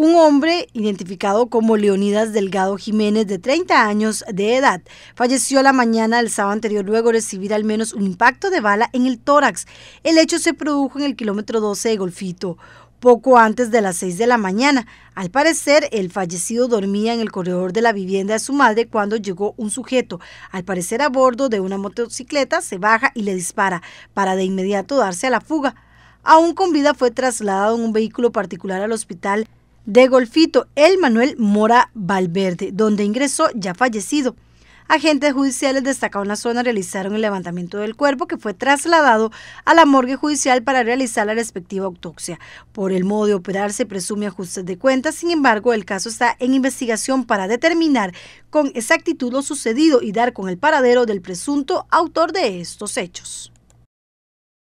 un hombre identificado como Leonidas Delgado Jiménez, de 30 años de edad, falleció la mañana del sábado anterior luego de recibir al menos un impacto de bala en el tórax. El hecho se produjo en el kilómetro 12 de Golfito poco antes de las 6 de la mañana. Al parecer, el fallecido dormía en el corredor de la vivienda de su madre cuando llegó un sujeto, al parecer a bordo de una motocicleta, se baja y le dispara, para de inmediato darse a la fuga. Aún con vida fue trasladado en un vehículo particular al hospital de Golfito, el Manuel Mora Valverde, donde ingresó ya fallecido. Agentes judiciales destacados en la zona realizaron el levantamiento del cuerpo que fue trasladado a la morgue judicial para realizar la respectiva autopsia. Por el modo de operar se presume ajustes de cuentas, sin embargo el caso está en investigación para determinar con exactitud lo sucedido y dar con el paradero del presunto autor de estos hechos.